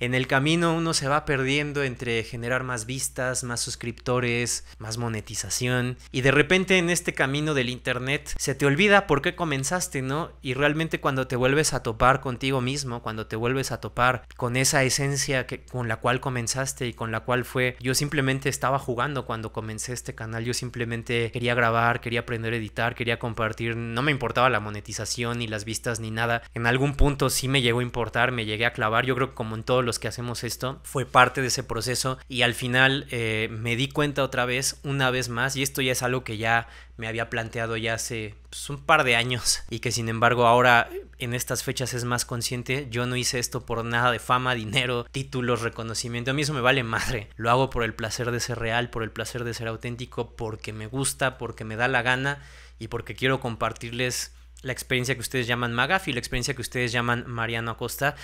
En el camino uno se va perdiendo entre generar más vistas, más suscriptores, más monetización y de repente en este camino del internet se te olvida por qué comenzaste, ¿no? Y realmente cuando te vuelves a topar contigo mismo, cuando te vuelves a topar con esa esencia que, con la cual comenzaste y con la cual fue, yo simplemente estaba jugando cuando comencé este canal, yo simplemente quería grabar, quería aprender a editar, quería compartir, no me importaba la monetización ni las vistas ni nada. En algún punto sí me llegó a importar, me llegué a clavar, yo creo que como en todos los que hacemos esto, fue parte de ese proceso y al final eh, me di cuenta otra vez, una vez más, y esto ya es algo que ya me había planteado ya hace pues, un par de años y que sin embargo ahora en estas fechas es más consciente, yo no hice esto por nada de fama, dinero, títulos, reconocimiento, a mí eso me vale madre, lo hago por el placer de ser real, por el placer de ser auténtico, porque me gusta, porque me da la gana y porque quiero compartirles la experiencia que ustedes llaman y la experiencia que ustedes llaman Mariano Acosta.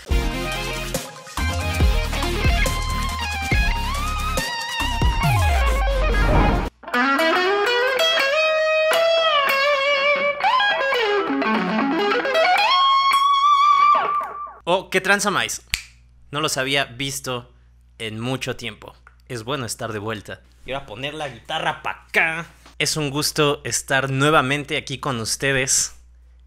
Oh, ¿qué tranza mais? No los había visto en mucho tiempo. Es bueno estar de vuelta. Y a poner la guitarra para acá. Es un gusto estar nuevamente aquí con ustedes.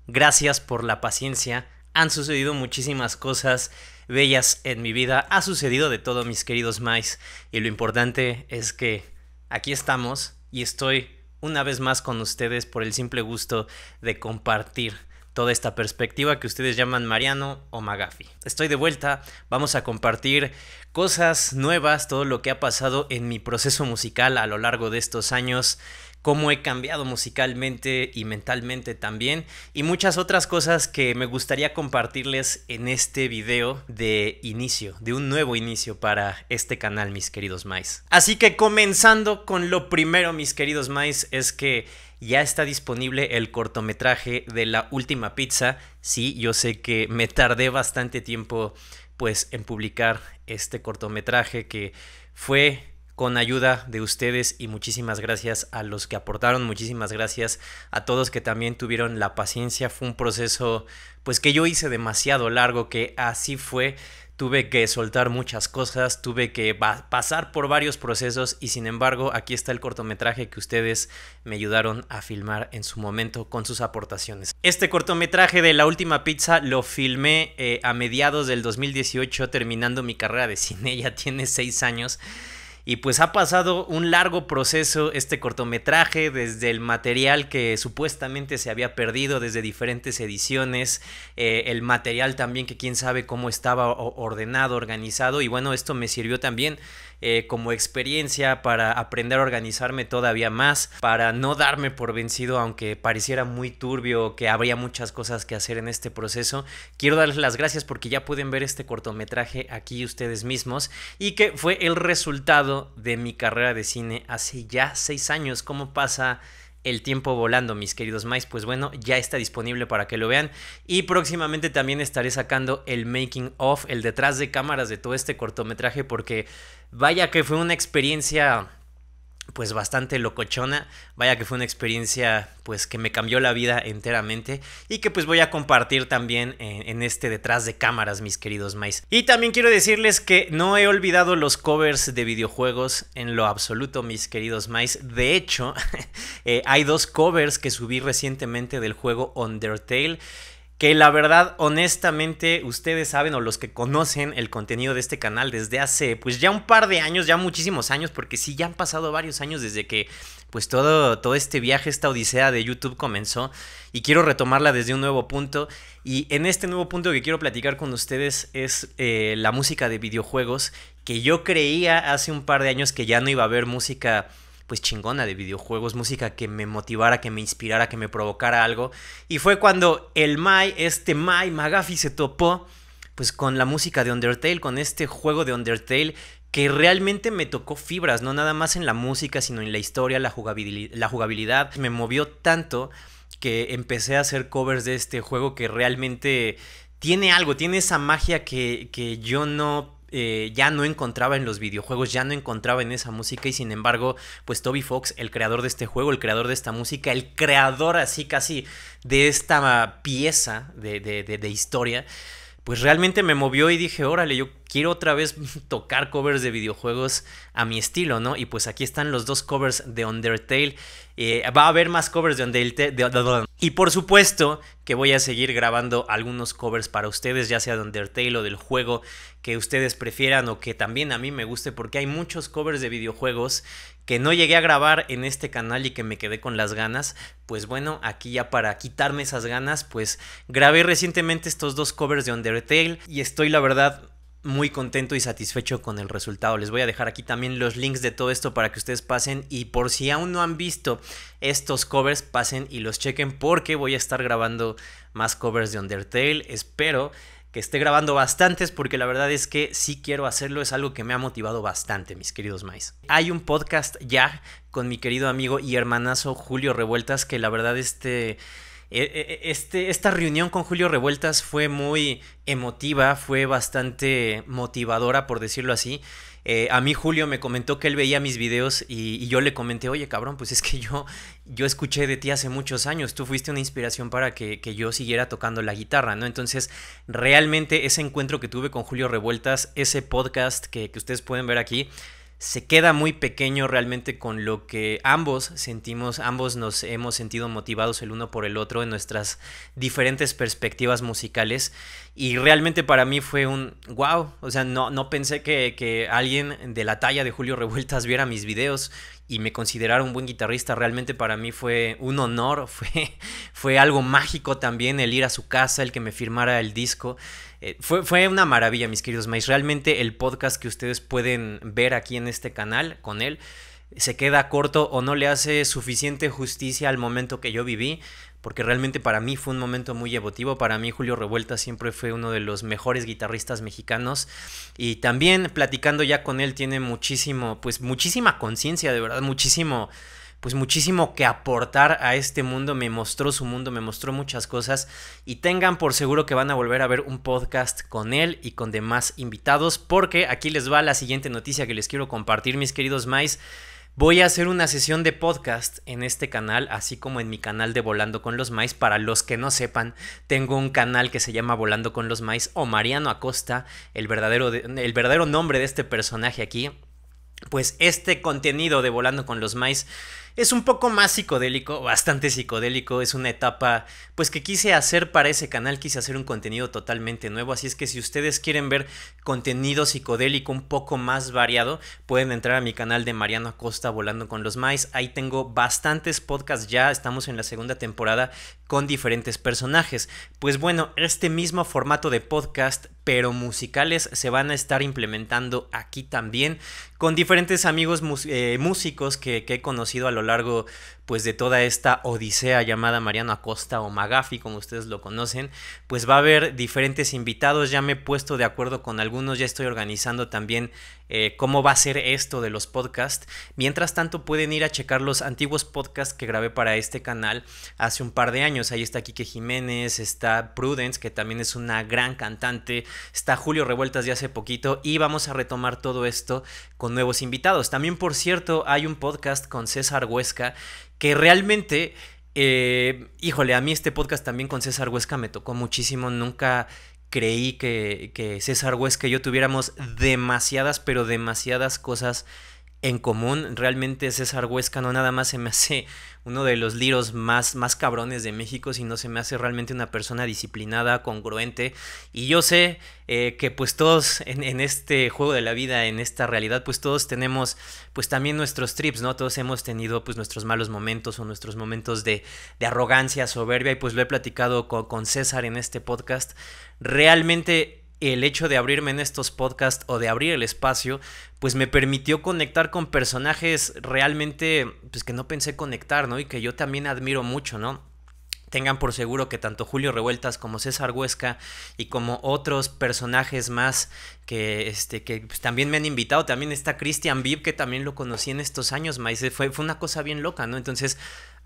Gracias por la paciencia. Han sucedido muchísimas cosas bellas en mi vida. Ha sucedido de todo, mis queridos mais. Y lo importante es que aquí estamos y estoy una vez más con ustedes por el simple gusto de compartir toda esta perspectiva que ustedes llaman Mariano o Magafi. Estoy de vuelta, vamos a compartir cosas nuevas, todo lo que ha pasado en mi proceso musical a lo largo de estos años cómo he cambiado musicalmente y mentalmente también y muchas otras cosas que me gustaría compartirles en este video de inicio, de un nuevo inicio para este canal mis queridos mais. Así que comenzando con lo primero mis queridos mais es que ya está disponible el cortometraje de La Última Pizza. Sí, yo sé que me tardé bastante tiempo pues en publicar este cortometraje que fue con ayuda de ustedes y muchísimas gracias a los que aportaron, muchísimas gracias a todos que también tuvieron la paciencia. Fue un proceso pues que yo hice demasiado largo, que así fue. Tuve que soltar muchas cosas, tuve que pasar por varios procesos y sin embargo aquí está el cortometraje que ustedes me ayudaron a filmar en su momento con sus aportaciones. Este cortometraje de La Última Pizza lo filmé eh, a mediados del 2018 terminando mi carrera de cine, ya tiene seis años. Y pues ha pasado un largo proceso este cortometraje, desde el material que supuestamente se había perdido, desde diferentes ediciones, eh, el material también que quién sabe cómo estaba ordenado, organizado. Y bueno, esto me sirvió también eh, como experiencia para aprender a organizarme todavía más, para no darme por vencido aunque pareciera muy turbio, que habría muchas cosas que hacer en este proceso. Quiero darles las gracias porque ya pueden ver este cortometraje aquí ustedes mismos y que fue el resultado de mi carrera de cine hace ya seis años. ¿Cómo pasa? El tiempo volando, mis queridos mais, pues bueno, ya está disponible para que lo vean y próximamente también estaré sacando el making of, el detrás de cámaras de todo este cortometraje porque vaya que fue una experiencia pues bastante locochona. Vaya que fue una experiencia pues que me cambió la vida enteramente y que pues voy a compartir también en, este detrás de cámaras, mis queridos mais. Y también quiero decirles que no he olvidado los covers de videojuegos en lo absoluto, mis queridos mais. De hecho, eh, hay dos covers que subí recientemente del juego Undertale que la verdad, honestamente, ustedes saben o los que conocen el contenido de este canal desde hace pues ya un par de años, ya muchísimos años, porque sí, ya han pasado varios años desde que pues todo, todo este viaje, esta odisea de YouTube comenzó y quiero retomarla desde un nuevo punto. Y en este nuevo punto que quiero platicar con ustedes es eh, la música de videojuegos, que yo creía hace un par de años que ya no iba a haber música pues chingona de videojuegos, música que me motivara, que me inspirara, que me provocara algo. Y fue cuando el Mai, este Mai Magafi se topó pues con la música de Undertale, con este juego de Undertale que realmente me tocó fibras, no nada más en la música, sino en la historia, la jugabilidad, Me movió tanto que empecé a hacer covers de este juego que realmente tiene algo, tiene esa magia que, que yo no eh, ya no encontraba en los videojuegos, ya no encontraba en esa música y sin embargo, pues Toby Fox, el creador de este juego, el creador de esta música, el creador así casi de esta pieza de, de, de, de historia, pues realmente me movió y dije, órale, yo quiero otra vez tocar covers de videojuegos a mi estilo, ¿no? Y pues aquí están los dos covers de Undertale. Eh, va a haber más covers de Undertale. y por supuesto que voy a seguir grabando algunos covers para ustedes, ya sea de Undertale o del juego que ustedes prefieran o que también a mí me guste, porque hay muchos covers de videojuegos que no llegué a grabar en este canal y que me quedé con las ganas, pues bueno, aquí ya para quitarme esas ganas, pues grabé recientemente estos dos covers de Undertale y estoy la verdad muy contento y satisfecho con el resultado. Les voy a dejar aquí también los links de todo esto para que ustedes pasen y por si aún no han visto estos covers, pasen y los chequen porque voy a estar grabando más covers de Undertale. Espero que esté grabando bastantes porque la verdad es que sí quiero hacerlo, es algo que me ha motivado bastante, mis queridos mais. Hay un podcast ya con mi querido amigo y hermanazo Julio Revueltas que la verdad este e, e, este, esta reunión con Julio Revueltas fue muy emotiva, fue bastante motivadora, por decirlo así. Eh, a mí Julio me comentó que él veía mis videos y, yo le comenté, oye cabrón, pues es que yo, yo escuché de ti hace muchos años, tú fuiste una inspiración para que, yo siguiera tocando la guitarra, ¿no? Entonces, realmente ese encuentro que tuve con Julio Revueltas, ese podcast que, que ustedes pueden ver aquí, se queda muy pequeño realmente con lo que ambos sentimos, ambos nos hemos sentido motivados el uno por el otro en nuestras diferentes perspectivas musicales y realmente para mí fue un wow, o sea, no, no pensé que, alguien de la talla de Julio Revueltas viera mis videos y me considerara un buen guitarrista, realmente para mí fue un honor, fue, fue algo mágico también el ir a su casa, el que me firmara el disco eh, fue, una maravilla, mis queridos maíz. Realmente el podcast que ustedes pueden ver aquí en este canal con él se queda corto o no le hace suficiente justicia al momento que yo viví, porque realmente para mí fue un momento muy emotivo. Para mí Julio Revuelta siempre fue uno de los mejores guitarristas mexicanos y también platicando ya con él tiene muchísimo, pues muchísima conciencia, de verdad, muchísimo pues muchísimo que aportar a este mundo, me mostró su mundo, me mostró muchas cosas y tengan por seguro que van a volver a ver un podcast con él y con demás invitados porque aquí les va la siguiente noticia que les quiero compartir mis queridos maíz Voy a hacer una sesión de podcast en este canal, así como en mi canal de Volando con los Maíz Para los que no sepan, tengo un canal que se llama Volando con los Maíz o Mariano Acosta, el verdadero, el verdadero nombre de este personaje aquí. Pues este contenido de Volando con los Maíz es un poco más psicodélico, bastante psicodélico, es una etapa pues que quise hacer para ese canal, quise hacer un contenido totalmente nuevo, así es que si ustedes quieren ver contenido psicodélico un poco más variado, pueden entrar a mi canal de Mariano Acosta Volando con los Mais, ahí tengo bastantes podcasts ya, estamos en la segunda temporada con diferentes personajes. Pues bueno, este mismo formato de podcast, pero musicales, se van a estar implementando aquí también, con diferentes amigos eh, músicos que, que, he conocido a lo largo pues de toda esta odisea llamada Mariano Acosta o Magafi, como ustedes lo conocen, pues va a haber diferentes invitados, ya me he puesto de acuerdo con algunos, ya estoy organizando también eh, cómo va a ser esto de los podcasts. Mientras tanto pueden ir a checar los antiguos podcasts que grabé para este canal hace un par de años, ahí está Quique Jiménez, está Prudence, que también es una gran cantante, está Julio Revueltas de hace poquito y vamos a retomar todo esto con nuevos invitados. También, por cierto, hay un podcast con César Huesca que realmente, eh, híjole, a mí este podcast también con César Huesca me tocó muchísimo, nunca creí que, que César Huesca y yo tuviéramos demasiadas, pero demasiadas cosas en común. Realmente César Huesca no nada más se me hace uno de los liros más, más cabrones de México, si no se me hace realmente una persona disciplinada, congruente. Y yo sé eh, que pues todos en, este juego de la vida, en esta realidad, pues todos tenemos pues también nuestros trips, ¿no? Todos hemos tenido pues nuestros malos momentos o nuestros momentos de, arrogancia, soberbia, y pues lo he platicado con, con César en este podcast. Realmente el hecho de abrirme en estos podcasts o de abrir el espacio, pues me permitió conectar con personajes realmente, pues que no pensé conectar, ¿no? Y que yo también admiro mucho, ¿no? Tengan por seguro que tanto Julio Revueltas como César Huesca y como otros personajes más que, este, que pues, también me han invitado, también está Christian Bib que también lo conocí en estos años, más, fue, fue una cosa bien loca, ¿no? Entonces,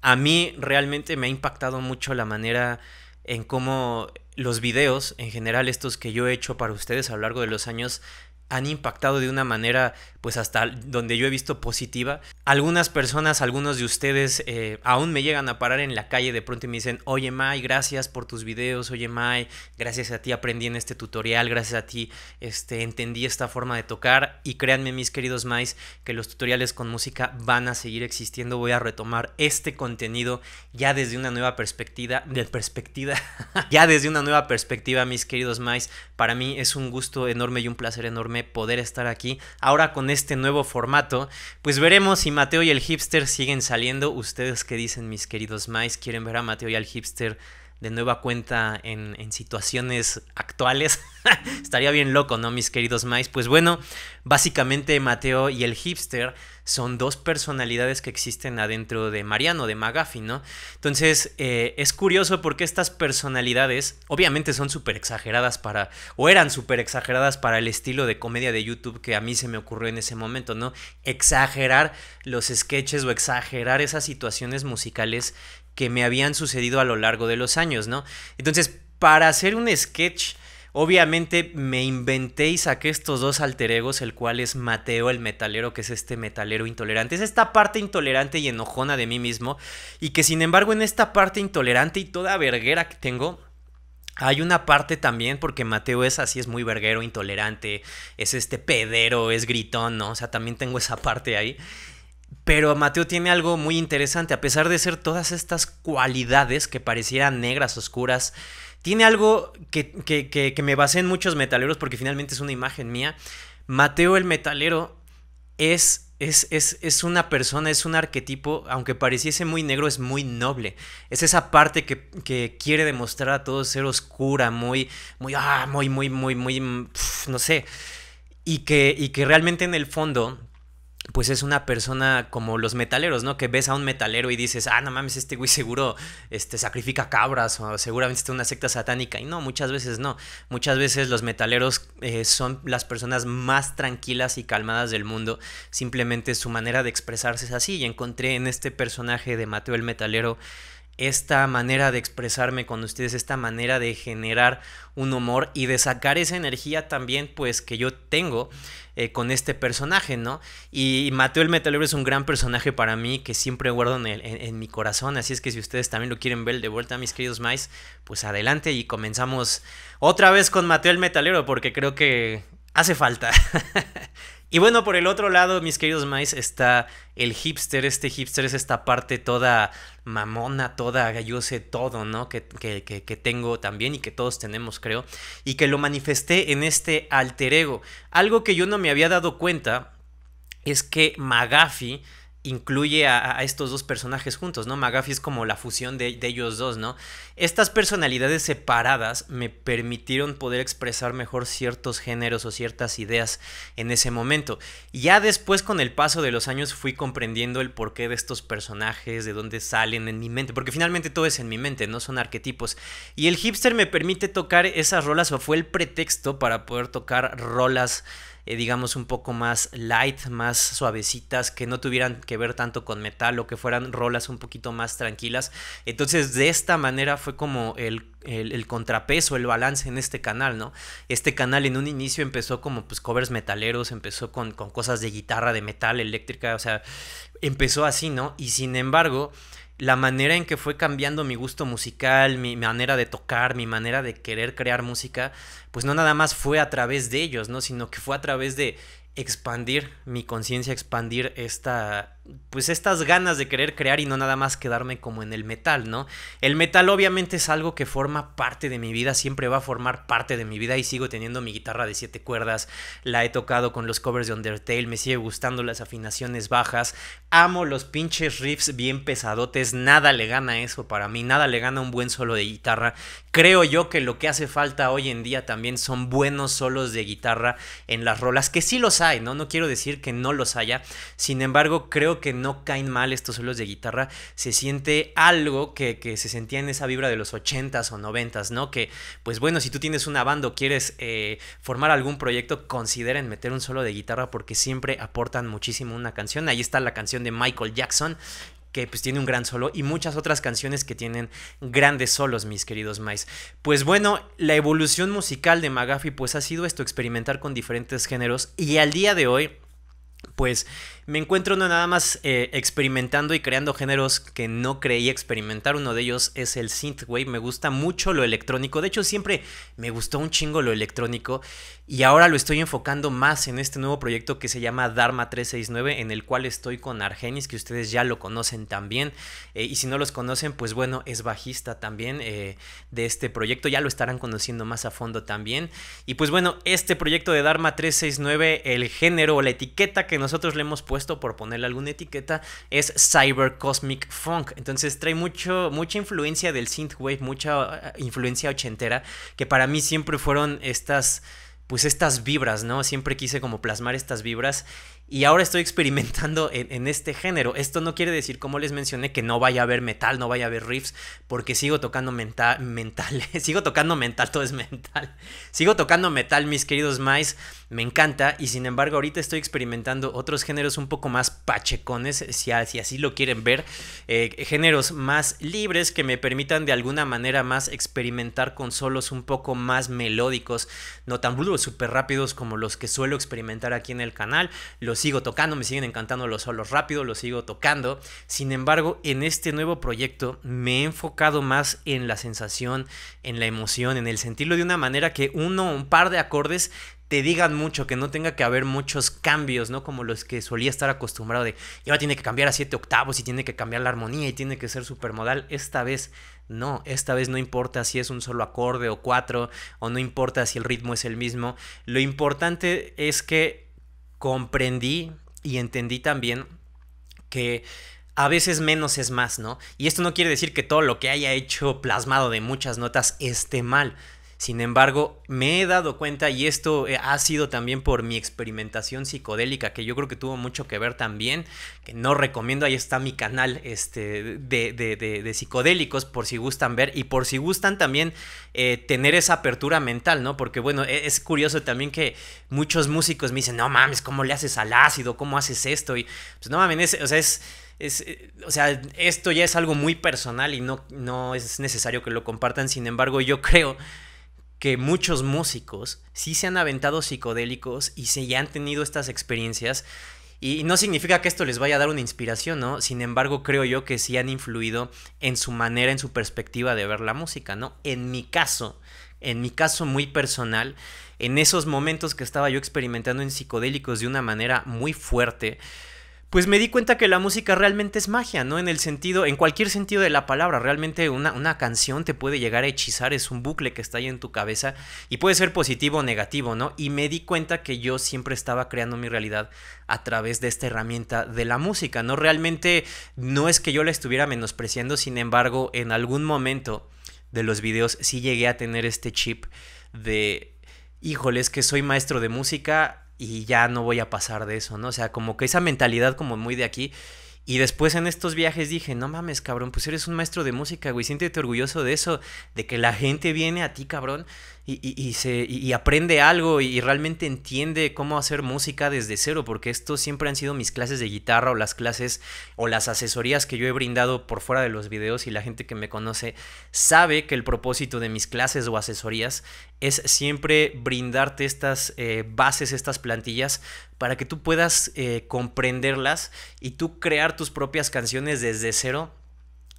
a mí realmente me ha impactado mucho la manera en cómo los videos, en general estos que yo he hecho para ustedes a lo largo de los años, han impactado de una manera, pues hasta donde yo he visto positiva. Algunas personas, algunos de ustedes, eh, aún me llegan a parar en la calle de pronto y me dicen, oye Mai, gracias por tus videos, oye Mai, gracias a ti aprendí en este tutorial, gracias a ti este, entendí esta forma de tocar. Y créanme, mis queridos Mais, que los tutoriales con música van a seguir existiendo. Voy a retomar este contenido ya desde una nueva perspectiva, de perspectiva, ya desde una nueva perspectiva, mis queridos Mais. Para mí es un gusto enorme y un placer enorme poder estar aquí. Ahora con este nuevo formato, pues veremos si Mateo y el hipster siguen saliendo. ¿Ustedes que dicen, mis queridos mais? ¿Quieren ver a Mateo y al hipster? de nueva cuenta en, situaciones actuales. Estaría bien loco, ¿no, mis queridos mais? Pues bueno, básicamente Mateo y el hipster son dos personalidades que existen adentro de Mariano, de Magafi, ¿no? Entonces, eh, es curioso porque estas personalidades, obviamente son súper exageradas para, o eran súper exageradas para el estilo de comedia de YouTube que a mí se me ocurrió en ese momento, ¿no? Exagerar los sketches o exagerar esas situaciones musicales que me habían sucedido a lo largo de los años, ¿no? Entonces, para hacer un sketch, obviamente me inventé y saqué estos dos alter egos, el cual es Mateo el metalero, que es este metalero intolerante, es esta parte intolerante y enojona de mí mismo, y que sin embargo en esta parte intolerante y toda verguera que tengo, hay una parte también porque Mateo es así, es muy verguero, intolerante, es este pedero, es gritón, ¿no? O sea, también tengo esa parte ahí. Pero Mateo tiene algo muy interesante, a pesar de ser todas estas cualidades que parecieran negras, oscuras, tiene algo que, me basé en muchos metaleros porque finalmente es una imagen mía. Mateo el metalero es es, una persona, es un arquetipo, aunque pareciese muy negro, es muy noble. Es esa parte que, quiere demostrar a todos ser oscura, muy, muy, ah, muy, muy, muy, muy, mm, no sé. Y que, y que realmente en el fondo pues es una persona como los metaleros, ¿no? Que ves a un metalero y dices, ah, no mames, este güey seguro este, sacrifica cabras o seguramente está una secta satánica. Y no, muchas veces no. Muchas veces los metaleros eh, son las personas más tranquilas y calmadas del mundo. Simplemente su manera de expresarse es así. Y encontré en este personaje de Mateo el Metalero esta manera de expresarme con ustedes, esta manera de generar un humor y de sacar esa energía también pues que yo tengo eh, con este personaje, ¿no? Y Mateo el Metalero es un gran personaje para mí que siempre guardo en, mi corazón, así es que si ustedes también lo quieren ver de vuelta, mis queridos mais, pues adelante y comenzamos otra vez con Mateo el Metalero porque creo que hace falta. Y bueno, por el otro lado, mis queridos maíz está el hipster. Este hipster es esta parte toda mamona, toda, galluse todo, ¿no? Que, que, que, que, tengo también y que todos tenemos, creo. Y que lo manifesté en este alter ego. Algo que yo no me había dado cuenta es que Magafi incluye a, estos dos personajes juntos, ¿no? Magafi es como la fusión de, de, ellos dos, ¿no? Estas personalidades separadas me permitieron poder expresar mejor ciertos géneros o ciertas ideas en ese momento. Ya después, con el paso de los años, fui comprendiendo el porqué de estos personajes, de dónde salen en mi mente, porque finalmente todo es en mi mente, no son arquetipos. Y el hipster me permite tocar esas rolas o fue el pretexto para poder tocar rolas eh, digamos, un poco más light, más suavecitas, que no tuvieran que ver tanto con metal o que fueran rolas un poquito más tranquilas. Entonces, de esta manera fue como el contrapeso, el balance en este canal, ¿no? Este canal en un inicio empezó como pues covers metaleros, empezó con, con cosas de guitarra, de metal, eléctrica, o sea, empezó así, ¿no? Y sin embargo, la manera en que fue cambiando mi gusto musical, mi manera de tocar, mi manera de querer crear música, pues no nada más fue a través de ellos, ¿no? Sino que fue a través de expandir mi conciencia, expandir esta, pues estas ganas de querer crear y no nada más quedarme como en el metal, ¿no? El metal obviamente es algo que forma parte de mi vida, siempre va a formar parte de mi vida y sigo teniendo mi guitarra de siete cuerdas, la he tocado con los covers de Undertale, me sigue gustando las afinaciones bajas, amo los pinches riffs bien pesadotes, nada le gana eso para mí, nada le gana un buen solo de guitarra. Creo yo que lo que hace falta hoy en día también son buenos solos de guitarra en las rolas, que sí los hay, ¿no? No quiero decir que no los haya, sin embargo creo que no caen mal estos solos de guitarra. Se siente algo que, se sentía en esa vibra de los 80s o 90s, ¿no? Que, pues bueno, si tú tienes una banda o quieres eh, formar algún proyecto, consideren meter un solo de guitarra porque siempre aportan muchísimo una canción. Ahí está la canción de Michael Jackson, que pues tiene un gran solo y muchas otras canciones que tienen grandes solos, mis queridos maíz Pues bueno, la evolución musical de Magafi pues ha sido esto, experimentar con diferentes géneros y al día de hoy pues me encuentro no nada más eh, experimentando y creando géneros que no creí experimentar. Uno de ellos es el synthwave. Me gusta mucho lo electrónico. De hecho, siempre me gustó un chingo lo electrónico. Y ahora lo estoy enfocando más en este nuevo proyecto que se llama Dharma 369, en el cual estoy con Argenis, que ustedes ya lo conocen también. Eh, y si no los conocen, pues bueno, es bajista también eh, de este proyecto. Ya lo estarán conociendo más a fondo también. Y pues bueno, este proyecto de Dharma 369, el género o la etiqueta que nosotros le hemos puesto por ponerle alguna etiqueta, es Cyber Cosmic Funk. Entonces trae mucho, mucha influencia del synthwave, mucha eh, influencia ochentera, que para mí siempre fueron estas pues estas vibras, ¿no? Siempre quise como plasmar estas vibras y ahora estoy experimentando en, este género. Esto no quiere decir, como les mencioné, que no vaya a haber metal, no vaya a haber riffs, porque sigo tocando mental mental, sigo tocando mental, todo es mental. Sigo tocando metal, mis queridos mais, me encanta, y sin embargo ahorita estoy experimentando otros géneros un poco más pachecones, si, así lo quieren ver, eh, géneros más libres que me permitan de alguna manera más experimentar con solos un poco más melódicos, no tan súper rápidos como los que suelo experimentar aquí en el canal. Los sigo tocando, me siguen encantando los solos rápidos, los sigo tocando. Sin embargo, en este nuevo proyecto me he enfocado más en la sensación, en la emoción, en el sentirlo de una manera que uno, un par de acordes te digan mucho, que no tenga que haber muchos cambios, ¿no? Como los que solía estar acostumbrado de, y ahora tiene que cambiar a siete octavos y tiene que cambiar la armonía y tiene que ser supermodal. Esta vez no, esta vez no importa si es un solo acorde o cuatro, o no importa si el ritmo es el mismo. Lo importante es que comprendí y entendí también que a veces menos es más, ¿no? Y esto no quiere decir que todo lo que haya hecho plasmado de muchas notas esté mal, sin embargo, me he dado cuenta, y esto eh, ha sido también por mi experimentación psicodélica, que yo creo que tuvo mucho que ver también, que no recomiendo, ahí está mi canal este, de, de, psicodélicos, por si gustan ver, y por si gustan también eh, tener esa apertura mental, ¿no? Porque bueno, e, es, curioso también que muchos músicos me dicen, no mames, ¿cómo le haces al ácido? ¿Cómo haces esto? Y pues no mames, o sea, es... Eh, o sea, esto ya es algo muy personal y no, no es necesario que lo compartan. Sin embargo, yo creo que muchos músicos sí se han aventado psicodélicos y se ya han tenido estas experiencias. Y no significa que esto les vaya a dar una inspiración, ¿no? Sin embargo, creo yo que sí han influido en su manera, en su perspectiva de ver la música, ¿no? En mi caso, en mi caso muy personal, en esos momentos que estaba yo experimentando en psicodélicos de una manera muy fuerte, pues me di cuenta que la música realmente es magia, ¿no? En el sentido, en cualquier sentido de la palabra, realmente una, una, canción te puede llegar a hechizar, es un bucle que está ahí en tu cabeza y puede ser positivo o negativo, ¿no? Y me di cuenta que yo siempre estaba creando mi realidad a través de esta herramienta de la música, ¿no? Realmente no es que yo la estuviera menospreciando, sin embargo, en algún momento de los videos sí llegué a tener este chip de, Híjoles, que soy maestro de música, y ya no voy a pasar de eso, ¿no? O sea, como que esa mentalidad como muy de aquí. Y después en estos viajes dije, no mames, cabrón, pues eres un maestro de música, güey, siéntete orgulloso de eso, de que la gente viene a ti, cabrón, y, se, aprende algo y, realmente entiende cómo hacer música desde cero, porque esto siempre han sido mis clases de guitarra o las clases o las asesorías que yo he brindado por fuera de los videos y la gente que me conoce sabe que el propósito de mis clases o asesorías es siempre brindarte estas eh, bases, estas plantillas, para que tú puedas eh, comprenderlas y tú crear tus propias canciones desde cero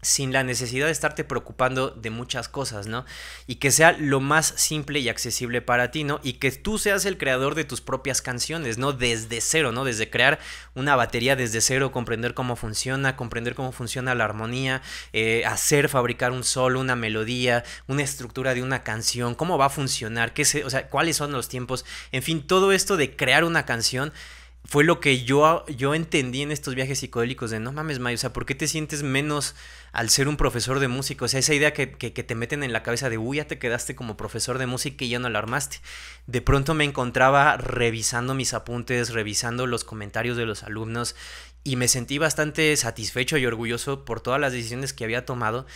sin la necesidad de estarte preocupando de muchas cosas, ¿no? Y que sea lo más simple y accesible para ti, ¿no? Y que tú seas el creador de tus propias canciones, ¿no? Desde cero, ¿no? Desde crear una batería desde cero, comprender cómo funciona, comprender cómo funciona la armonía, eh, hacer, fabricar un solo, una melodía, una estructura de una canción, cómo va a funcionar, qué se, o sea, cuáles son los tiempos, en fin, todo esto de crear una canción fue lo que yo, yo entendí en estos viajes psicodélicos de no mames, May, o sea, ¿por qué te sientes menos al ser un profesor de música? O sea, esa idea que, te meten en la cabeza de, uy, ya te quedaste como profesor de música y ya no la armaste. De pronto me encontraba revisando mis apuntes, revisando los comentarios de los alumnos y me sentí bastante satisfecho y orgulloso por todas las decisiones que había tomado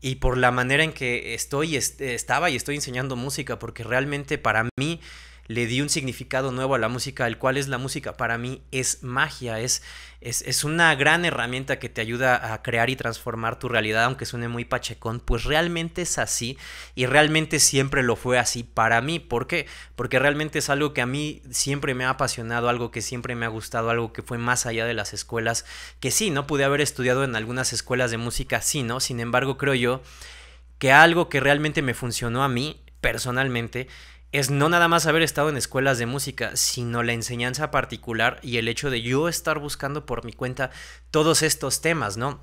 y por la manera en que estoy, estaba y estoy enseñando música, porque realmente para mí le di un significado nuevo a la música, el cual es la música para mí es magia, es, es, una gran herramienta que te ayuda a crear y transformar tu realidad, aunque suene muy pachecón, pues realmente es así y realmente siempre lo fue así para mí. ¿Por qué? Porque realmente es algo que a mí siempre me ha apasionado, algo que siempre me ha gustado, algo que fue más allá de las escuelas, que sí, no pude haber estudiado en algunas escuelas de música, sí, ¿no? Sin embargo, creo yo que algo que realmente me funcionó a mí personalmente es no nada más haber estado en escuelas de música, sino la enseñanza particular y el hecho de yo estar buscando por mi cuenta todos estos temas, ¿no?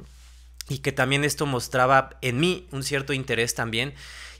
Y que también esto mostraba en mí un cierto interés también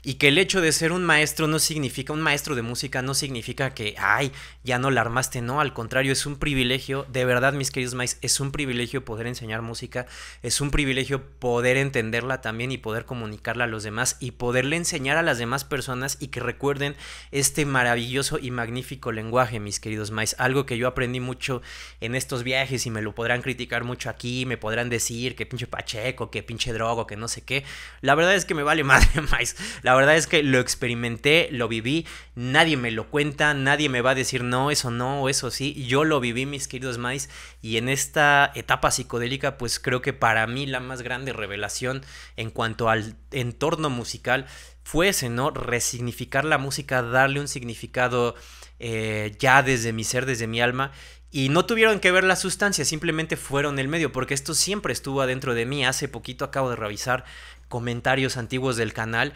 y que el hecho de ser un maestro no significa, un maestro de música no significa que, ay, ya no la armaste, no, al contrario, es un privilegio, de verdad mis queridos maíz, es un privilegio poder enseñar música, es un privilegio poder entenderla también y poder comunicarla a los demás y poderle enseñar a las demás personas y que recuerden este maravilloso y magnífico lenguaje, mis queridos maíz, algo que yo aprendí mucho en estos viajes y me lo podrán criticar mucho aquí, me podrán decir que pinche Pacheco, que pinche drogo, que no sé qué, la verdad es que me vale madre maíz, la verdad es que lo experimenté, lo viví, nadie me lo cuenta, nadie me va a decir no, eso no, o eso sí. Yo lo viví, mis queridos mais, y en esta etapa psicodélica, pues creo que para mí la más grande revelación en cuanto al entorno musical fue ese, ¿no? Resignificar la música, darle un significado eh, ya desde mi ser, desde mi alma. Y no tuvieron que ver la sustancia, simplemente fueron el medio, porque esto siempre estuvo adentro de mí. Hace poquito acabo de revisar comentarios antiguos del canal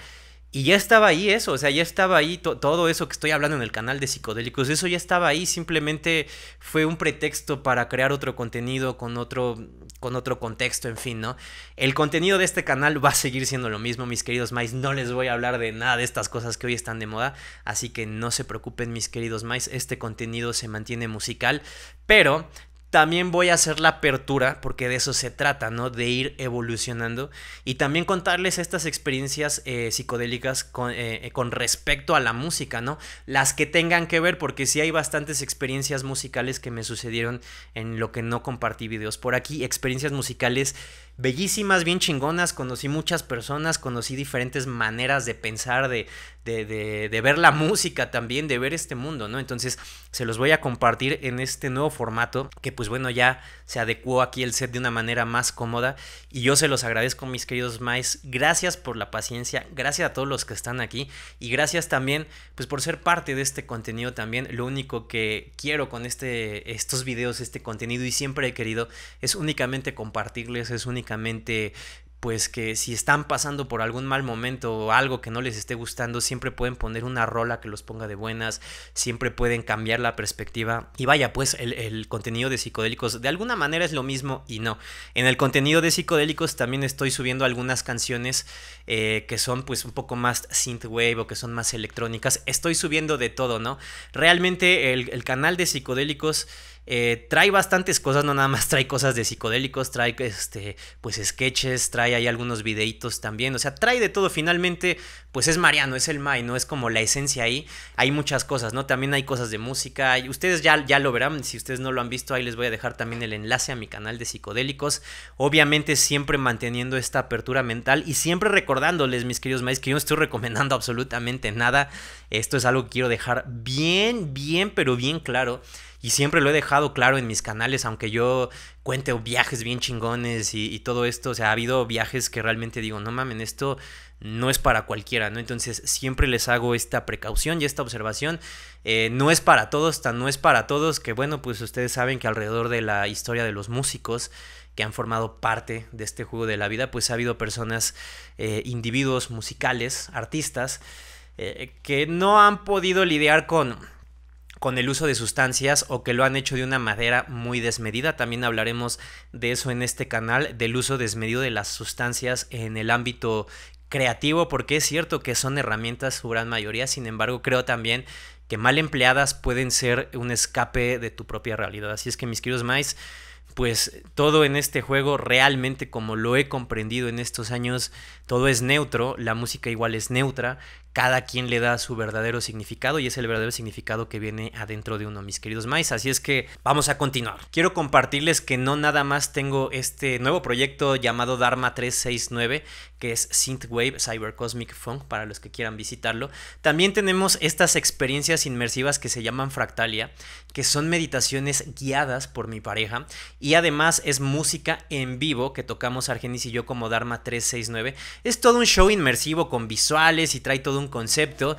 y ya estaba ahí eso, o sea, ya estaba ahí todo eso que estoy hablando en el canal de psicodélicos, eso ya estaba ahí, simplemente fue un pretexto para crear otro contenido con otro, con otro contexto, en fin, ¿no? El contenido de este canal va a seguir siendo lo mismo, mis queridos mais, no les voy a hablar de nada de estas cosas que hoy están de moda, así que no se preocupen, mis queridos mais, este contenido se mantiene musical, pero también voy a hacer la apertura, porque de eso se trata, ¿no? De ir evolucionando. Y también contarles estas experiencias eh, psicodélicas con, eh, eh, con, respecto a la música, ¿no? Las que tengan que ver, porque sí hay bastantes experiencias musicales que me sucedieron en lo que no compartí videos por aquí. Experiencias musicales bellísimas, bien chingonas, conocí muchas personas, conocí diferentes maneras de pensar, de, de, ver la música también, de ver este mundo, ¿no? Entonces se los voy a compartir en este nuevo formato que pues bueno ya se adecuó aquí el set de una manera más cómoda y yo se los agradezco mis queridos mais, gracias por la paciencia, gracias a todos los que están aquí y gracias también pues por ser parte de este contenido también, lo único que quiero con este, estos videos, este contenido y siempre he querido es únicamente compartirles, es únicamente pues que si están pasando por algún mal momento o algo que no les esté gustando, siempre pueden poner una rola que los ponga de buenas, siempre pueden cambiar la perspectiva. Y vaya, pues el, contenido de psicodélicos de alguna manera es lo mismo y no. En el contenido de psicodélicos también estoy subiendo algunas canciones eh, que son pues un poco más synthwave o que son más electrónicas. Estoy subiendo de todo, ¿no? Realmente el, el canal de psicodélicos eh, trae bastantes cosas, no nada más trae cosas de psicodélicos, trae este, pues sketches, trae ahí algunos videitos también, o sea, trae de todo. Finalmente, pues es Mariano, es el Mai, ¿no? Es como la esencia ahí. Hay muchas cosas, ¿no? También hay cosas de música. ustedes ya, ya lo verán, si ustedes no lo han visto, ahí les voy a dejar también el enlace a mi canal de psicodélicos. Obviamente, siempre manteniendo esta apertura mental y siempre recordándoles, mis queridos Mais, que yo no estoy recomendando absolutamente nada. Esto es algo que quiero dejar bien, bien, pero bien claro y siempre lo he dejado claro en mis canales, aunque yo cuente viajes bien chingones y, todo esto. O sea, ha habido viajes que realmente digo, no mamen, esto no es para cualquiera, ¿no? Entonces siempre les hago esta precaución y esta observación. Eh, no es para todos, tan no es para todos que, bueno, pues ustedes saben que alrededor de la historia de los músicos que han formado parte de este juego de la vida, pues ha habido personas, eh, individuos musicales, artistas, eh, que no han podido lidiar con con el uso de sustancias o que lo han hecho de una manera muy desmedida. También hablaremos de eso en este canal, del uso desmedido de las sustancias en el ámbito creativo, porque es cierto que son herramientas su gran mayoría, sin embargo creo también que mal empleadas pueden ser un escape de tu propia realidad. Así es que mis queridos Mice, pues todo en este juego realmente como lo he comprendido en estos años, todo es neutro, la música igual es neutra, cada quien le da su verdadero significado y es el verdadero significado que viene adentro de uno, mis queridos maíz Así es que vamos a continuar. Quiero compartirles que no nada más tengo este nuevo proyecto llamado Dharma 369, que es Synthwave Cyber Cosmic Funk, para los que quieran visitarlo. También tenemos estas experiencias inmersivas que se llaman Fractalia, que son meditaciones guiadas por mi pareja y además es música en vivo que tocamos Argenis y yo como Dharma 369. Es todo un show inmersivo con visuales y trae todo un concepto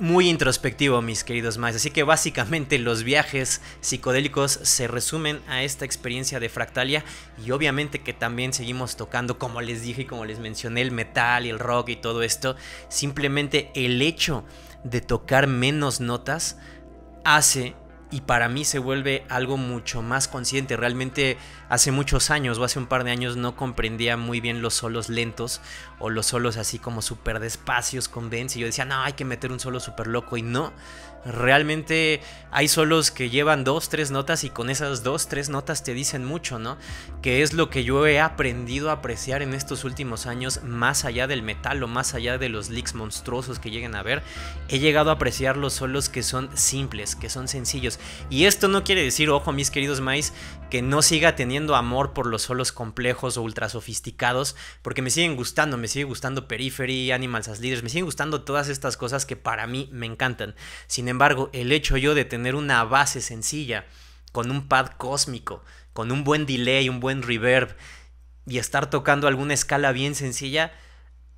muy introspectivo, mis queridos más. Así que básicamente los viajes psicodélicos se resumen a esta experiencia de Fractalia y obviamente que también seguimos tocando, como les dije y como les mencioné, el metal y el rock y todo esto. Simplemente el hecho de tocar menos notas hace y para mí se vuelve algo mucho más consciente. Realmente hace muchos años o hace un par de años no comprendía muy bien los solos lentos o los solos así como súper despacios con Benz y yo decía, no, hay que meter un solo súper loco y no, realmente hay solos que llevan dos, tres notas y con esas dos, tres notas te dicen mucho, ¿no? Que es lo que yo he aprendido a apreciar en estos últimos años, más allá del metal o más allá de los leaks monstruosos que lleguen a ver, he llegado a apreciar los solos que son simples, que son sencillos. Y esto no quiere decir, ojo mis queridos maíz que no siga teniendo amor por los solos complejos o ultra sofisticados, porque me siguen gustando, me sigue gustando Periphery, Animals as Leaders, me siguen gustando todas estas cosas que para mí me encantan. Sin embargo, el hecho yo de tener una base sencilla, con un pad cósmico, con un buen delay, un buen reverb, y estar tocando alguna escala bien sencilla,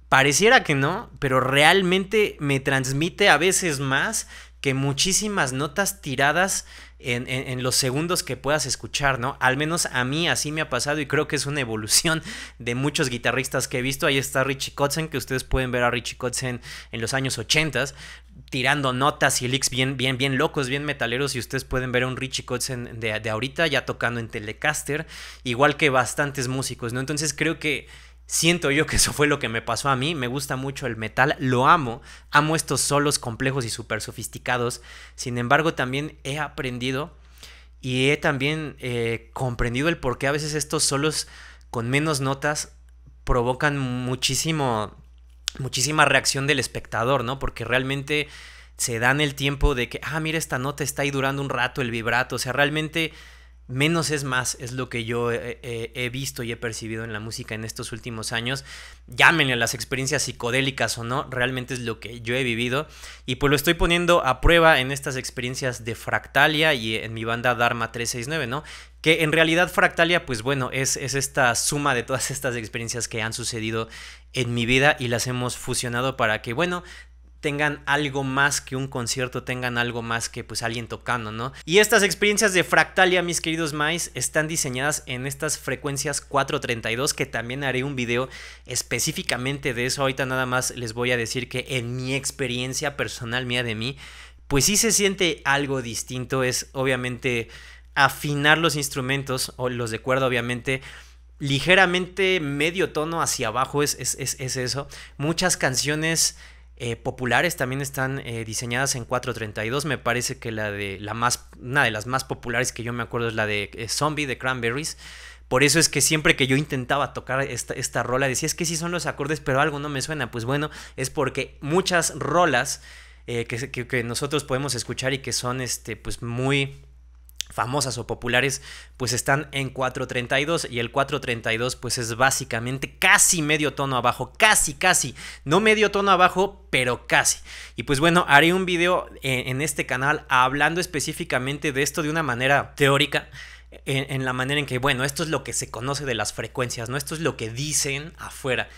pareciera que no, pero realmente me transmite a veces más que muchísimas notas tiradas en, los segundos que puedas escuchar, ¿no? Al menos a mí así me ha pasado y creo que es una evolución de muchos guitarristas que he visto. Ahí está Richie Kotzen, que ustedes pueden ver a Richie Kotzen en los años 80 tirando notas y licks bien, bien, bien locos, bien metaleros. Y ustedes pueden ver a un Richie Kotzen de, de ahorita ya tocando en Telecaster, igual que bastantes músicos, ¿no? Entonces creo que Siento yo que eso fue lo que me pasó a mí. Me gusta mucho el metal, lo amo. Amo estos solos complejos y súper sofisticados. Sin embargo, también he aprendido y he también eh, comprendido el por qué a veces estos solos con menos notas provocan muchísimo, muchísima reacción del espectador, ¿no? Porque realmente se dan el tiempo de que, ah, mira, esta nota está ahí durando un rato el vibrato. O sea, realmente menos es más, es lo que yo eh, eh, he, visto y he percibido en la música en estos últimos años. Llámenle las experiencias psicodélicas o no, realmente es lo que yo he vivido. Y pues lo estoy poniendo a prueba en estas experiencias de Fractalia y en mi banda Dharma 369, ¿no? Que en realidad Fractalia, pues bueno, es, es esta suma de todas estas experiencias que han sucedido en mi vida y las hemos fusionado para que, bueno, tengan algo más que un concierto, tengan algo más que pues alguien tocando, ¿no? Y estas experiencias de Fractalia, mis queridos mais, están diseñadas en estas frecuencias 432 que también haré un video específicamente de eso. Ahorita nada más les voy a decir que en mi experiencia personal mía de mí, pues sí se siente algo distinto, es obviamente afinar los instrumentos o los de cuerda obviamente ligeramente medio tono hacia abajo es, es eso. Muchas canciones eh, populares también están eh, diseñadas en 432. Me parece que la de la más, una de las más populares que yo me acuerdo es la de eh, Zombie de Cranberries. Por eso es que siempre que yo intentaba tocar esta, rola decía es que sí son los acordes, pero algo no me suena. Pues bueno, es porque muchas rolas que, que, nosotros podemos escuchar y que son este, pues muy famosas o populares pues están en 432 y el 432 pues es básicamente casi medio tono abajo, casi casi, no medio tono abajo pero casi. Y pues bueno, haré un video e, en, este canal hablando específicamente de esto de una manera teórica. E, en, la manera en que, bueno, esto es lo que se conoce de las frecuencias, ¿no? Esto es lo que dicen afuera.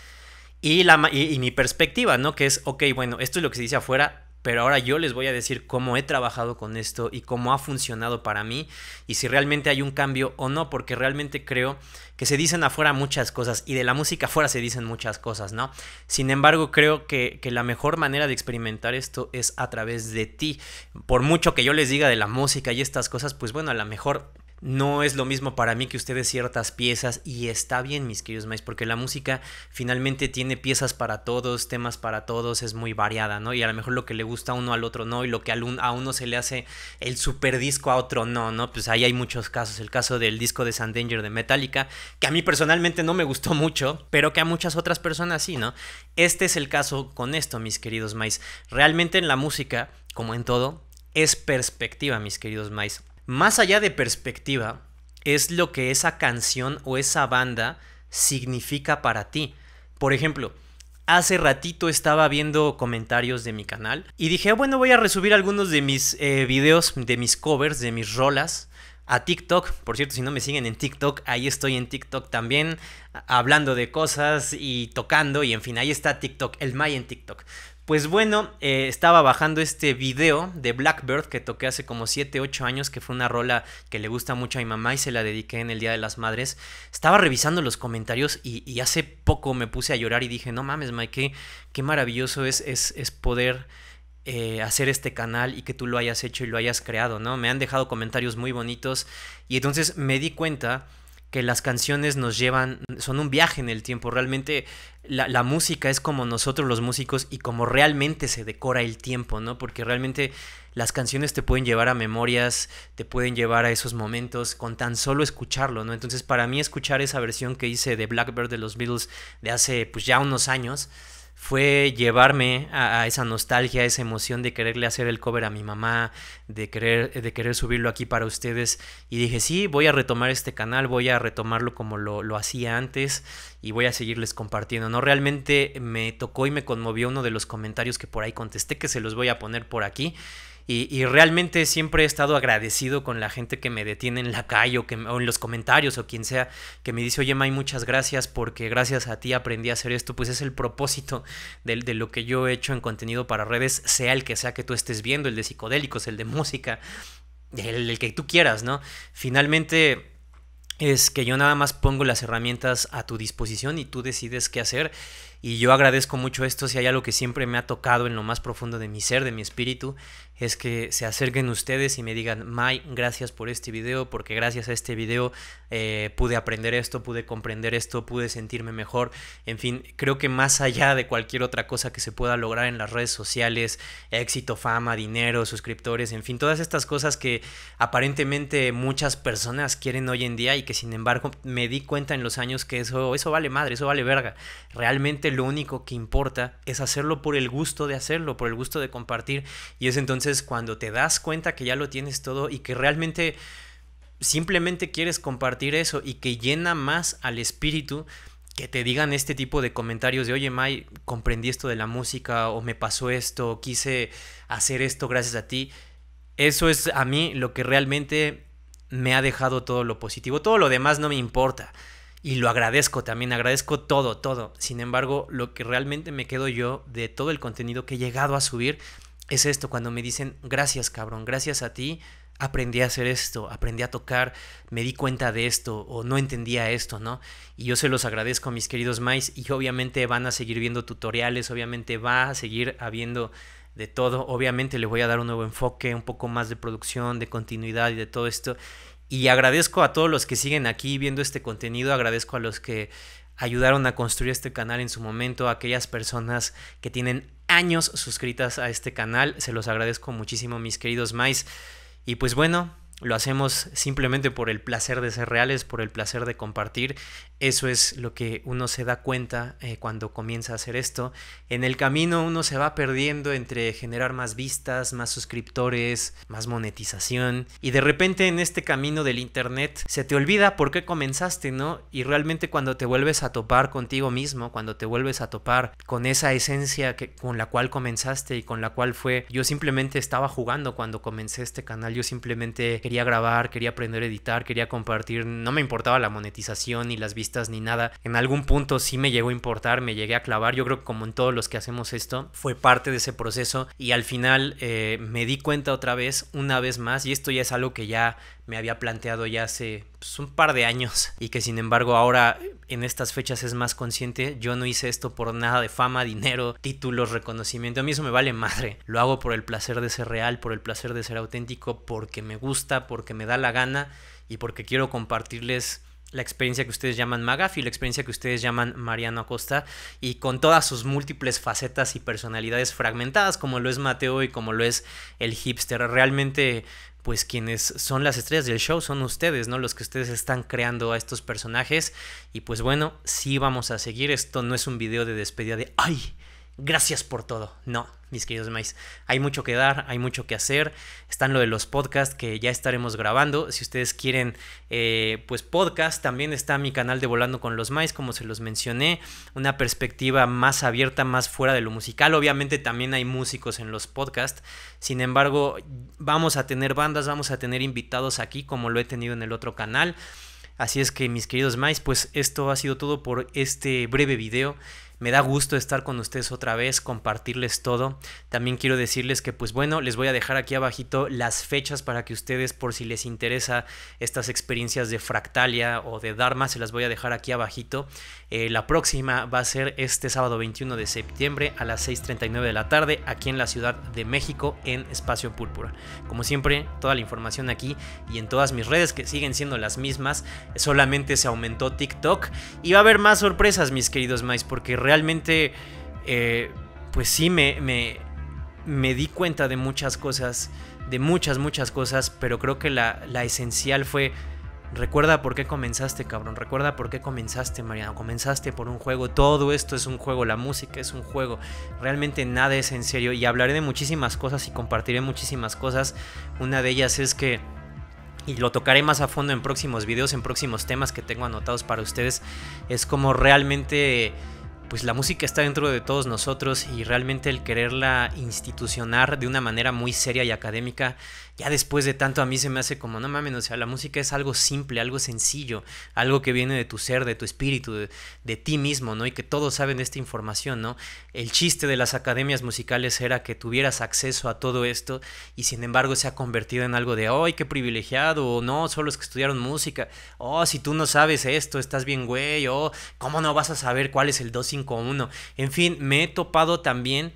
Y, la, y, mi perspectiva, ¿no? Que es, ok, bueno, esto es lo que se dice afuera, pero ahora yo les voy a decir cómo he trabajado con esto y cómo ha funcionado para mí y si realmente hay un cambio o no, porque realmente creo que se dicen afuera muchas cosas y de la música afuera se dicen muchas cosas, ¿no? Sin embargo, creo que, la mejor manera de experimentar esto es a través de ti. Por mucho que yo les diga de la música y estas cosas, pues bueno, a lo mejor no es lo mismo para mí que ustedes ciertas piezas y está bien, mis queridos maíz, porque la música finalmente tiene piezas para todos, temas para todos, es muy variada, ¿no? Y a lo mejor lo que le gusta a uno al otro no, y lo que a uno se le hace el super disco a otro no, ¿no? Pues ahí hay muchos casos, el caso del disco de Sandanger de Metallica, que a mí personalmente no me gustó mucho, pero que a muchas otras personas sí, ¿no? Este es el caso con esto, mis queridos mais Realmente en la música, como en todo, es perspectiva, mis queridos mais más allá de perspectiva, es lo que esa canción o esa banda significa para ti. Por ejemplo, hace ratito estaba viendo comentarios de mi canal y dije, ah, bueno, voy a resubir algunos de mis eh, videos, de mis covers, de mis rolas a TikTok. Por cierto, si no me siguen en TikTok, ahí estoy en TikTok también, hablando de cosas y tocando. Y en fin, ahí está TikTok, el May en TikTok. Pues bueno, eh, estaba bajando este video de Blackbird que toqué hace como 7, 8 años, que fue una rola que le gusta mucho a mi mamá y se la dediqué en el Día de las Madres. Estaba revisando los comentarios y, hace poco me puse a llorar y dije, no mames, Mike, qué, qué maravilloso es, es, poder... Eh, hacer este canal y que tú lo hayas hecho y lo hayas creado, ¿no? Me han dejado comentarios muy bonitos y entonces me di cuenta que las canciones nos llevan, son un viaje en el tiempo, realmente la, música es como nosotros los músicos y como realmente se decora el tiempo, ¿no? Porque realmente las canciones te pueden llevar a memorias, te pueden llevar a esos momentos con tan solo escucharlo, ¿no? Entonces para mí escuchar esa versión que hice de Blackbird de los Beatles de hace pues ya unos años, fue llevarme a, esa nostalgia, a esa emoción de quererle hacer el cover a mi mamá, de querer, de querer subirlo aquí para ustedes. Y dije, sí, voy a retomar este canal, voy a retomarlo como lo, lo hacía antes y voy a seguirles compartiendo. No, realmente me tocó y me conmovió uno de los comentarios que por ahí contesté, que se los voy a poner por aquí. Y, realmente siempre he estado agradecido con la gente que me detiene en la calle o, que, en los comentarios o quien sea que me dice, oye May, muchas gracias porque gracias a ti aprendí a hacer esto. Pues es el propósito de, lo que yo he hecho en contenido para redes, sea el que sea que tú estés viendo, el de psicodélicos, el de música, el, el que tú quieras, ¿no? Finalmente es que yo nada más pongo las herramientas a tu disposición y tú decides qué hacer. Y yo agradezco mucho esto si hay algo que siempre me ha tocado en lo más profundo de mi ser, de mi espíritu, es que se acerquen ustedes y me digan, Mai, gracias por este video, porque gracias a este video eh, pude aprender esto, pude comprender esto, pude sentirme mejor. En fin, creo que más allá de cualquier otra cosa que se pueda lograr en las redes sociales, éxito, fama, dinero, suscriptores, en fin, todas estas cosas que aparentemente muchas personas quieren hoy en día y que sin embargo me di cuenta en los años que eso, eso vale madre, eso vale verga. Realmente lo único que importa es hacerlo por el gusto de hacerlo, por el gusto de compartir y es entonces entonces, cuando te das cuenta que ya lo tienes todo y que realmente simplemente quieres compartir eso y que llena más al espíritu que te digan este tipo de comentarios de, oye, May, comprendí esto de la música o me pasó esto, o quise hacer esto gracias a ti. Eso es a mí lo que realmente me ha dejado todo lo positivo. Todo lo demás no me importa. Y lo agradezco también, agradezco todo, todo. Sin embargo, lo que realmente me quedo yo de todo el contenido que he llegado a subir es esto, cuando me dicen, gracias cabrón, gracias a ti, aprendí a hacer esto, aprendí a tocar, me di cuenta de esto o no entendía esto, ¿no? Y yo se los agradezco a mis queridos mais y obviamente van a seguir viendo tutoriales, obviamente va a seguir habiendo de todo, obviamente le voy a dar un nuevo enfoque, un poco más de producción, de continuidad y de todo esto. Y agradezco a todos los que siguen aquí viendo este contenido, agradezco a los que ayudaron a construir este canal en su momento, a aquellas personas que tienen años suscritas a este canal. Se los agradezco muchísimo, mis queridos mais. Y pues bueno, lo hacemos simplemente por el placer de ser reales, por el placer de compartir eso es lo que uno se da cuenta eh, cuando comienza a hacer esto. En el camino uno se va perdiendo entre generar más vistas, más suscriptores, más monetización. Y de repente en este camino del Internet se te olvida por qué comenzaste, ¿no? Y realmente cuando te vuelves a topar contigo mismo, cuando te vuelves a topar con esa esencia que, con la cual comenzaste y con la cual fue, yo simplemente estaba jugando cuando comencé este canal, yo simplemente quería grabar, quería aprender a editar, quería compartir, no me importaba la monetización y las vistas ni nada. En algún punto sí me llegó a importar, me llegué a clavar. Yo creo que como en todos los que hacemos esto, fue parte de ese proceso y al final eh, me di cuenta otra vez, una vez más, y esto ya es algo que ya me había planteado ya hace pues, un par de años y que sin embargo ahora en estas fechas es más consciente, yo no hice esto por nada de fama, dinero, títulos, reconocimiento, a mí eso me vale madre, lo hago por el placer de ser real, por el placer de ser auténtico, porque me gusta, porque me da la gana y porque quiero compartirles la experiencia que ustedes llaman Magafi, la experiencia que ustedes llaman Mariano Acosta, y con todas sus múltiples facetas y personalidades fragmentadas, como lo es Mateo y como lo es el hipster. Realmente, pues quienes son las estrellas del show son ustedes, ¿no? Los que ustedes están creando a estos personajes. Y pues bueno, sí vamos a seguir. Esto no es un video de despedida de ¡ay! gracias por todo. No, mis queridos maíz, hay mucho que dar, hay mucho que hacer. Están lo de los podcasts que ya estaremos grabando. Si ustedes quieren, eh, pues podcast, también está mi canal de Volando con los maíz, como se los mencioné. Una perspectiva más abierta, más fuera de lo musical. Obviamente también hay músicos en los podcasts. Sin embargo, vamos a tener bandas, vamos a tener invitados aquí, como lo he tenido en el otro canal. Así es que mis queridos maíz, pues esto ha sido todo por este breve video. Me da gusto estar con ustedes otra vez, compartirles todo. También quiero decirles que pues bueno, les voy a dejar aquí abajito las fechas para que ustedes por si les interesa estas experiencias de Fractalia o de Dharma, se las voy a dejar aquí abajito. Eh, la próxima va a ser este sábado 21 de septiembre a las 6.39 de la tarde aquí en la Ciudad de México en Espacio Púrpura. Como siempre, toda la información aquí y en todas mis redes que siguen siendo las mismas, solamente se aumentó TikTok y va a haber más sorpresas mis queridos maíz, porque realmente realmente, eh, pues sí, me, me, me, di cuenta de muchas cosas, de muchas, muchas cosas, pero creo que la, la esencial fue... Recuerda por qué comenzaste, cabrón. Recuerda por qué comenzaste, Mariano. Comenzaste por un juego. Todo esto es un juego. La música es un juego. Realmente nada es en serio. Y hablaré de muchísimas cosas y compartiré muchísimas cosas. Una de ellas es que... Y lo tocaré más a fondo en próximos videos, en próximos temas que tengo anotados para ustedes. Es como realmente pues la música está dentro de todos nosotros y realmente el quererla institucionar de una manera muy seria y académica ya después de tanto a mí se me hace como, no mames, o sea, la música es algo simple, algo sencillo, algo que viene de tu ser, de tu espíritu, de, ti mismo, ¿no? Y que todos saben esta información, ¿no? El chiste de las academias musicales era que tuvieras acceso a todo esto y sin embargo se ha convertido en algo de, ¡ay, qué privilegiado! O no, solo los que estudiaron música, oh, si tú no sabes esto, estás bien, güey, oh, ¿cómo no vas a saber cuál es el 251? En fin, me he topado también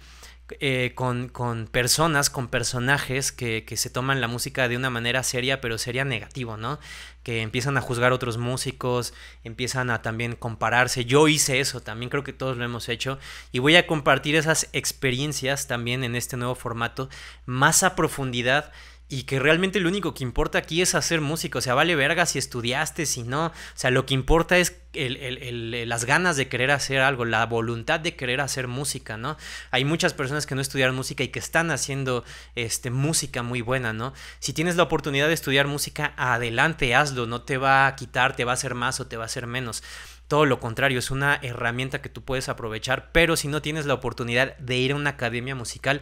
eh, con, personas, con personajes que, se toman la música de una manera seria, pero seria negativo, ¿no? Que empiezan a juzgar otros músicos, empiezan a también compararse. Yo hice eso, también creo que todos lo hemos hecho. Y voy a compartir esas experiencias también en este nuevo formato, más a profundidad y que realmente lo único que importa aquí es hacer música. O sea, vale verga si estudiaste, si no. O sea, lo que importa es las ganas de querer hacer algo, la voluntad de querer hacer música, ¿no? Hay muchas personas que no estudiaron música y que están haciendo este, música muy buena, ¿no? Si tienes la oportunidad de estudiar música, adelante, hazlo. No te va a quitar, te va a hacer más o te va a hacer menos. Todo lo contrario, es una herramienta que tú puedes aprovechar, pero si no tienes la oportunidad de ir a una academia musical,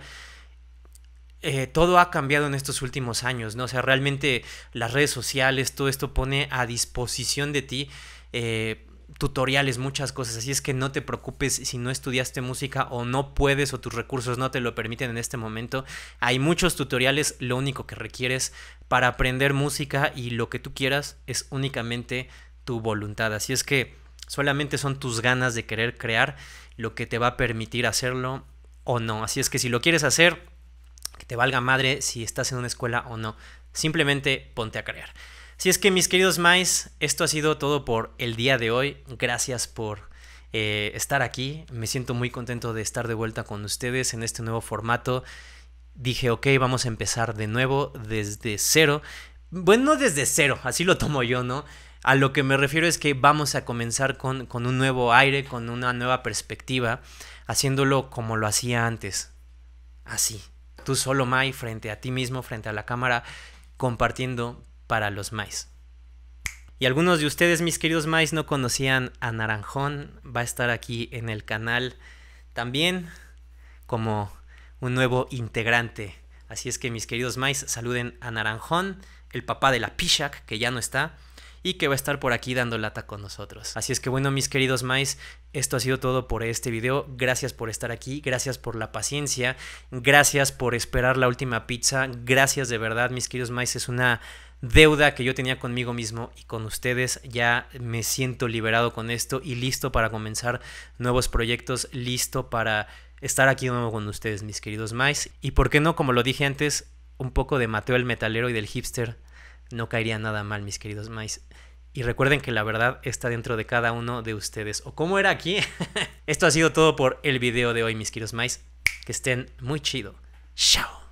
eh, todo ha cambiado en estos últimos años, ¿no? O sea, realmente las redes sociales, todo esto pone a disposición de ti eh, tutoriales, muchas cosas. Así es que no te preocupes si no estudiaste música o no puedes o tus recursos no te lo permiten en este momento. Hay muchos tutoriales, lo único que requieres para aprender música y lo que tú quieras es únicamente tu voluntad. Así es que solamente son tus ganas de querer crear lo que te va a permitir hacerlo o no. Así es que si lo quieres hacer, te valga madre si estás en una escuela o no. Simplemente ponte a crear Si es que mis queridos mais, esto ha sido todo por el día de hoy. Gracias por eh, estar aquí. Me siento muy contento de estar de vuelta con ustedes en este nuevo formato. Dije, ok, vamos a empezar de nuevo desde cero. Bueno, desde cero, así lo tomo yo, ¿no? A lo que me refiero es que vamos a comenzar con, un nuevo aire, con una nueva perspectiva, haciéndolo como lo hacía antes. Así, tú solo, Mai, frente a ti mismo, frente a la cámara, compartiendo para los mais. Y algunos de ustedes, mis queridos mais, no conocían a Naranjón, va a estar aquí en el canal también como un nuevo integrante. Así es que mis queridos mais, saluden a Naranjón, el papá de la Pishak, que ya no está, y que va a estar por aquí dando lata con nosotros. Así es que bueno, mis queridos mais, esto ha sido todo por este video. Gracias por estar aquí, gracias por la paciencia, gracias por esperar la última pizza, gracias de verdad, mis queridos mais, es una deuda que yo tenía conmigo mismo y con ustedes. Ya me siento liberado con esto y listo para comenzar nuevos proyectos, listo para estar aquí de nuevo con ustedes, mis queridos mais. Y por qué no, como lo dije antes, un poco de Mateo el metalero y del hipster no caería nada mal, mis queridos mais. Y recuerden que la verdad está dentro de cada uno de ustedes. O como era aquí. Esto ha sido todo por el video de hoy, mis queridos mais. Que estén muy chido. Chao.